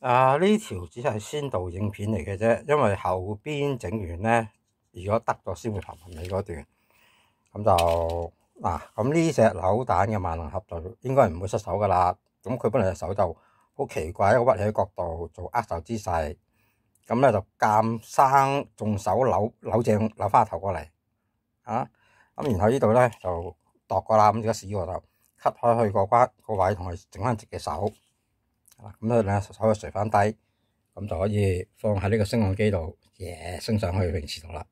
啊！呢条只系先导影片嚟嘅啫，因为后边整完咧，如果得咗先会拍埋尾嗰段。咁就嗱，咁呢只扭蛋嘅万能盒就应该唔会失手噶啦。咁佢本来只手就好奇怪，一屈起角度做握手姿势。咁咧就咁生仲手扭扭正扭翻个头过嚟，啊！咁然后呢度咧就度噶啦。咁而家史浩就吸开去個骨个位，同佢整翻直嘅手。咁咧，兩隻手就垂翻低，咁就可以放喺呢個升降機度，耶升上去平時度啦。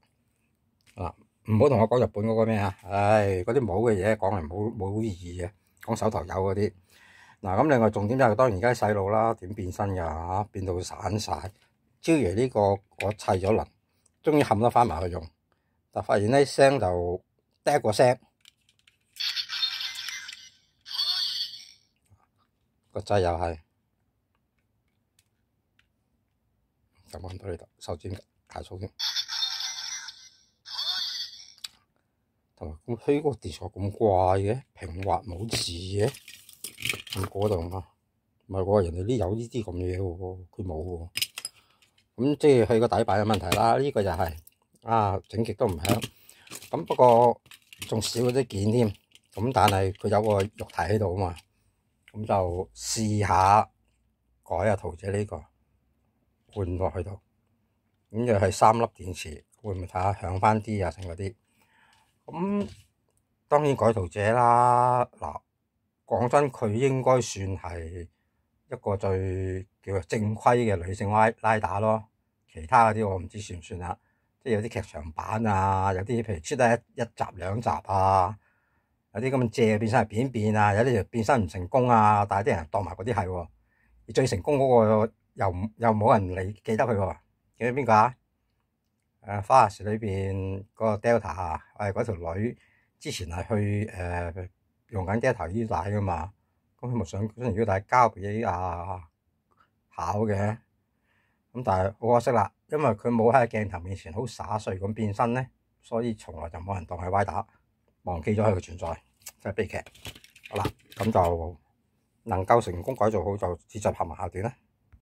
嗱，唔好同我講日本嗰個咩啊？唉，嗰啲冇嘅嘢講嚟冇冇意義嘅，講手頭有嗰啲。嗱，咁另外重點就係當然家細路啦，點變身噶吓，變到散晒。蕉爷呢個我砌咗輪，終於冚得翻埋去用，但发發現声聲就嗲個聲，個掣又係。就咁得啦，首先卡出去。同埋咁呢个电池咁怪嘅，平滑冇字嘅，唔嗰度啊，唔系我人哋呢有呢啲咁嘢喎，佢冇喎。咁即系佢个底板有问题啦，呢个就系啊，整洁都唔香。咁不过仲少咗啲件添，咁但系佢有个肉体喺度啊嘛，咁就试下改下图啫呢个。換落去度。咁就係三粒電池，會唔會睇下響翻啲啊？剩嗰啲，咁當然改圖者啦。嗱，講真，佢應該算係一個最叫正規嘅女性拉拉打咯。其他嗰啲我唔知算唔算啦。即係有啲劇場版啊，有啲譬如出得一一集兩集啊，有啲咁借變身係變變啊，有啲就變身唔成功啊。但係啲人當埋嗰啲係喎，最成功嗰個。又又冇人嚟記得佢喎，記得邊個啊？誒花絮裏邊個 Delta 啊，誒嗰條女之前係去誒用緊 t 頭衣帶噶嘛，咁佢冇想鏡頭衣帶交俾啊考嘅，咁但係好可惜啦，因為佢冇喺鏡頭面前好耍碎咁變身咧，所以從來就冇人當佢歪打，忘記咗佢嘅存在，真係悲劇。好啦，咁就能夠成功改造好就接住拍埋下段啦。